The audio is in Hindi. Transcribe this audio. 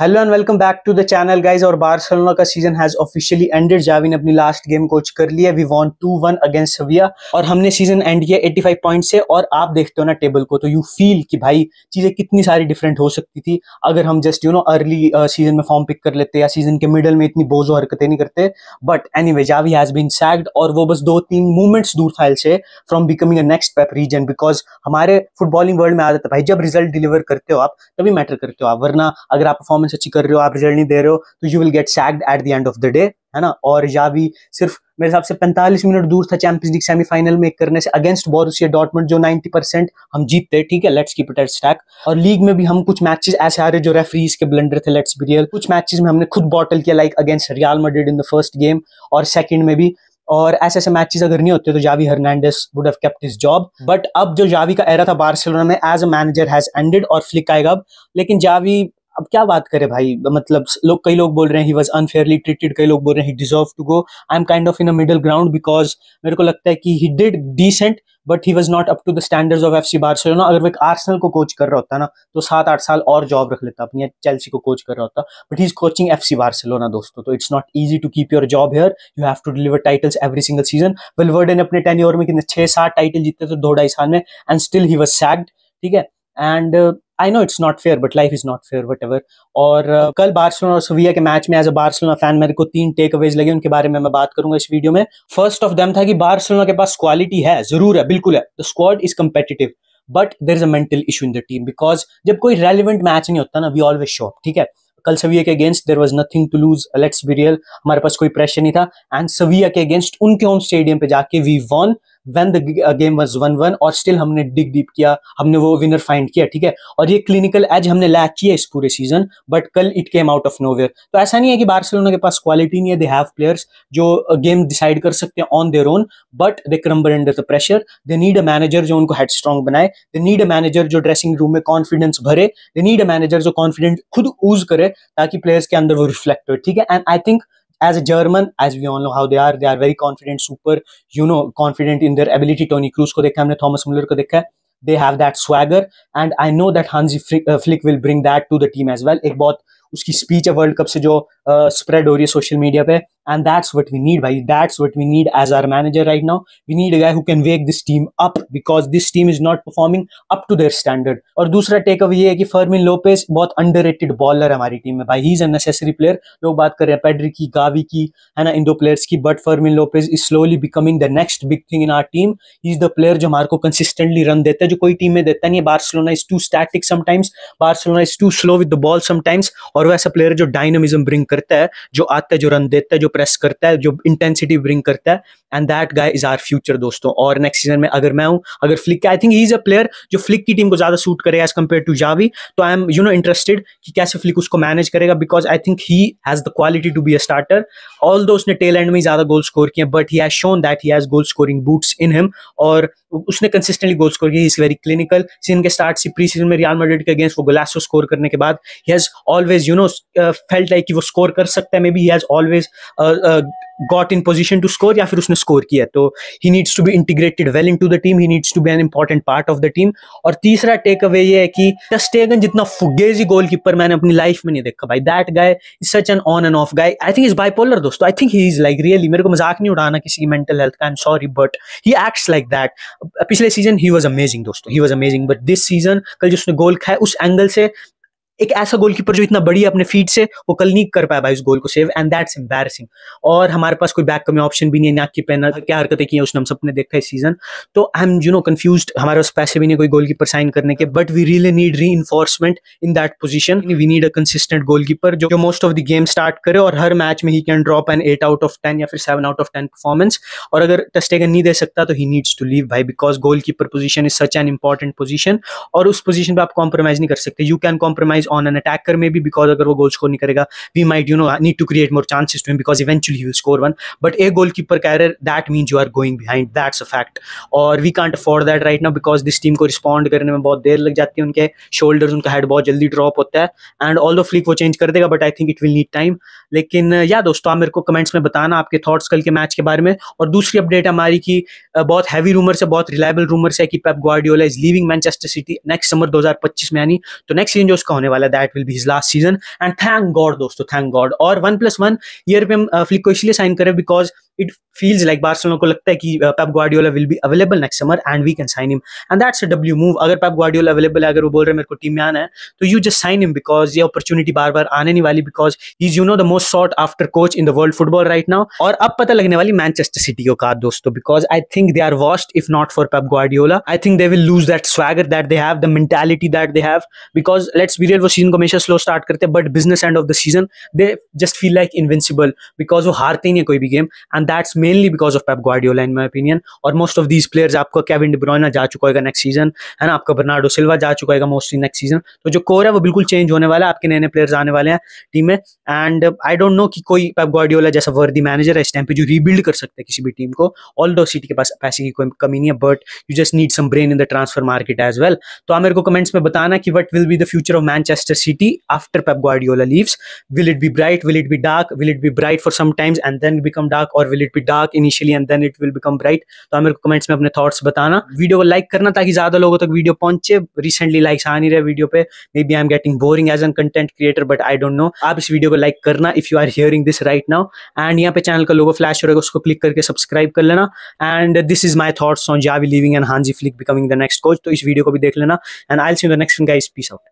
Hello and welcome back to the channel guys और बार्सिलोना का season has officially ended Xavi ने अपनी लास्ट गेम कोच कर लिया है we won two one against Sevilla और हमने सीजन एंड किया 85 पॉइंट से और आप देखते हो ना टेबल को तो यू फील कि भाई चीजें कितनी सारी डिफरेंट हो सकती थी अगर हम just you know early season में फॉर्म पिक कर लेते या सीजन के मिडल में इतनी बोझो हरकतें नहीं करते but anyway Xavi has been sacked और वो बस दो तीन मूवमेंट्स दूर था से from becoming a next Pep regen because हमारे फुटबॉलिंग वर्ल्ड में जाता है भाई जब रिजल्ट डिलीवर करते हो आप तभी मैटर करते हो आप वरना अगर आप परफॉर्मेंस परफॉर्मेंस अच्छी कर रहे हो आप रिजल्ट नहीं दे रहे हो तो you will get sacked at the end of the day है ना और या भी सिर्फ मेरे हिसाब से 45 मिनट दूर था चैंपियंस लीग सेमीफाइनल में करने से अगेंस्ट बोरुसिया डॉटमेंट जो 90 परसेंट हम जीतते ठीक है let's keep it at stack और लीग में भी हम कुछ मैचेस ऐसे आ रहे जो रेफरीज के ब्लंडर थे लेट्स बी रियल कुछ मैचेस में हमने खुद बॉटल किया like against Real Madrid in the first game और सेकंड में भी और ऐसे ऐसे मैचेस अगर नहीं होते तो Xavi Hernandez would have kept his job but अब जो जावी का एरा था बार्सिलोना में as a manager has ended और फ्लिक आएगा अब लेकिन जावी अब क्या बात करें भाई मतलब लोग कई लोग बोल रहे हैं ही वॉज अनफेयरली ट्रीटेड कई लोग बोल रहे हैं he deserve to go I am kind of in a middle ground because मेरे को लगता है कि he did decent but he was not up to the standard of F C Barcelona अगर वो एक आर्सनल को कोच कर रहा होता ना तो सात आठ साल और जॉब रख लेता अपनी चेल्सी को कोच कर रहा होता but he is coaching F C Barcelona दोस्तों तो it's not easy to keep your job here you have to deliver titles every single season बल वर्ड एन अपने टेन ओवर में कितने छह सात टाइटल जीते थे तो दो ढाई साल में and still he was sacked ठीक है and I know it's not fair but life is not fair whatever और uh, कल बार्सलोना और सोविया के मैच में एज अ बार्सलोना फैन मेरे को तीन टेक अवेज लगे उनके बारे में मैं बात करूंगा इस वीडियो में फर्स्ट ऑफ देम था कि बार्सलोना के पास क्वालिटी है जरूर है बिल्कुल है the squad is competitive but there is a mental issue in the team because जब कोई रेलिवेंट मैच नहीं होता ना वी ऑलवेज शॉप ठीक है कल सविया के against there was nothing to lose let's be real हमारे पास कोई प्रेशर नहीं था एंड सविया के अगेंस्ट उनके होम स्टेडियम पे जाके we won when the game was one one और स्टिल हमने डिग डीप किया हमने वो विनर फाइंड किया ठीक है और ये क्लिनिकल एज हमने लैक किया इस पूरे सीजन बट कल it came out of nowhere तो ऐसा नहीं है कि बार्सिलोना के पास क्वालिटी नहीं है दे हैव प्लेयर्स जो गेम uh, डिसाइड कर सकते हैं on their own but they crumble under the pressure they need a manager जो उनको हेड स्ट्रॉन्ग बनाए दे नीड अ मैनेजर जो ड्रेसिंग रूम में कॉन्फिडेंस भरे दे नीड अ मैनेजर जो कॉन्फिडेंट खुद ऊज करे ताकि प्लेयर्स के अंदर वो रिफ्लेक्ट हो ठीक है and I think as a German, as we all know how they are, they are very confident, super, you know, confident in their ability. Tony Cruz ko dekha humne thomas muller ko dekha they have that swagger and I know that Hansi Flick, uh, Flick will bring that to the team as well. ek bahut uski speech a world cup se jo uh, spread ho rahi hai social media pe And that's what we need, bhai. That's what we need as our manager right now. We need a guy who can wake this team up because this team is not performing up to their standard. और दूसरा टेक अवे ये है कि फर्मिन लोपेस बहुत अंडररेटेड बॉलर हमारी टीम में भाई he is a necessary player लोग बात कर रहे हैं पेड्री की गावी की है ना इन दो प्लेयर्स की but Fermin Lopez is slowly becoming the next big thing in our team he is the player जो हमारे को कंसिस्टेंटली रन देता है जो कोई टीम में देता नहीं है Barcelona is too static sometimes Barcelona is too slow with the ball sometimes और वो ऐसा प्लेयर जो डायनामिज्म ब्रिंग करता है जो आता है जो रन देता है जो प्रेस करता है जो इंटेंसिटी ब्रिंग करता है and that guy is our future दोस्तों और नेक्स्ट सीजन में अगर मैं हूँ अगर Flick I think he is a player जो फ्लिक की टीम को ज्यादा सूट करेगा एज कम्पेयर टू जावी तो I am you know interested कि कैसे फ्लिक उसको मैनेज करेगा because I think he has the quality to be a starter although उसने टेल एंड में ज्यादा गोल स्कोर किए but he has shown that he has goal scoring boots in him और उसने कंसिस्टेंटली गोल स्कोर किया इज वेरी क्लिनिकल सीजन के स्टार्ट से प्री सीजन में रियल मेड के अगेंस्ट वो गोलासो स्कोर करने के बाद he has always you know felt like कि वो स्कोर कर सकता है maybe he has always got in position to score या फिर उसने स्कोर किया तो he needs to be integrated well into the team he needs to be an important part of the team और तीसरा टेक अवे ये है कि टस्टेगन जितना फुगेजी गोल कीपर मैंने अपनी लाइफ में नहीं देखा भाई that guy such an on and off guy I think is bipolar दोस्तों I think he is like really मेरे को मजाक नहीं उड़ाना किसी की मेंटल हेल्थ का I am sorry but he acts like that पिछले सीजन ही वॉज अमेजिंग दोस्तों he was amazing but this season कल जिसने गोल खाया उस एंगल से एक ऐसा गोलकीपर जो इतना बड़ी है अपने फीट से वो कल नहीं कर पाया भाई उस गोल को सेव एंड दैट्स एम्बेसिंग और हमारे पास कोई बैक में ऑप्शन भी नहीं है नाक पेन क्या हरकतें की हैं उसने हम सबने देखा है सीजन तो I am you know confuse हमारे पास पैसे भी नहीं कोई गोलकीपर साइन करने के but we really need reinforcement in that position we need a consistent goalkeeper जो most of the game start करे और हर मैच में he can drop an eight out of ten या फिर seven out of ten performance और अगर टस्टेगन नहीं दे सकता तो ही नीड्स टू लीव भाई because goalkeeper position is such an important position और उस पोजिशन पर आप कॉम्प्रोमाइज नहीं कर सकते you can compromise as on an attacker में भी बिकॉज अगर वो गोल स्कोर नहीं करेगा we might you know need to create more chances to because eventually you score one but a goalkeeper career that mean you are going behind that's a fact और we can't afford that right ना बिकॉज दिस टीम को रिस्पॉन्ड करने में बहुत देर लग जाती है उनके शोल्डर्स उनका हेड बहुत जल्दी ड्रॉप होता है एंड ऑल दो फ्लिक वो चेंज कर देगा but I think it will need time लेकिन या दोस्तों आप मेरे को कमेंट्स में बताना आपके थॉट्स कल के मैच के बारे में और दूसरी अपडेट हमारी की बहुत हैवी रूमर्स है बहुत रिलायबल रूमर्स है कि Pep Guardiola is leaving Manchester City next summer 2025 में यानी तो नेक्स्ट सीजन जो उसका होने वाला वाला that will be his last season and thank God दोस्तों थैंक गॉड और वन प्लस वन ईयर पे हम फ्लिक को इसलिए साइन करें because it feels like Barcelona को लगता है कि Pep Guardiola will be available next summer and we can sign him and that's a W move अगर Pep Guardiola available है अगर वो बोल रहे हैं मेरे को टीम में आना है तो you just sign him because ये opportunity बार बार आने नहीं वाली because he's you know the most sought after coach in the world football right now और अब पता लगने वाली मैनचेस्टर सिटी को कहा दोस्तों because I think they are washed if not for Pep Guardiola I think they will lose that swagger that they have the mentality that they have because let's be real वो सीजन को हमेशा स्लो स्टार्ट करते हैं but business end of the season they just feel like invincible because वो हारते ही नहीं कोई भी game and and that's mainly because of Pep Guardiola in my opinion और मोस्ट ऑफ these प्लेयर्स आपका कैविन डिब्रोना जा चुका होगा नेक्स्ट सीजन है ना आपका बर्नाडो सिल्वा जा चुका होगा मोस्टली नेक्स्ट सीजन तो जो कोर है वो बिल्कुल चेंज होने वाला है आपके नए नए प्लेयर्स आने वाले हैं टीम में एंड आई डोंट नो कि कोई पैप Guardiola जैसा वर्दी मैनेजर है इस टाइम पे जो रीबिल्ड कर सकते हैं किसी भी टीम को ऑल दो सिटी के पास पैसे की कोई कमी नहीं है but you just need some brain in the transfer market as well तो आप मेरे को कमेंट्स में बताना कि what will be the future of Manchester City after Pep Guardiola leaves will it be bright will it be dark will it be bright for some times and then become dark और will it be dark initially and then it will become bright तो आप मेरे को कमेंट्स में अपने थॉट्स बताना वीडियो को लाइक करना ताकि ज्यादा लोगों तक वीडियो पहुंचे रिसेंटली लाइक्स आ नहीं रहे वीडियो पे maybe I am getting boring as an content creator but I don't know आप इस वीडियो को लाइक करना if you are hearing this right now and यहाँ पे चैनल का लोगो फ्लैश हो रहा है उसको क्लिक करके सब्सक्राइब कर लेना and this is my thoughts on Xavi leaving and Hansi Flick becoming the next coach तो इस वीडियो को भी देख लेना and I see the next guys peace out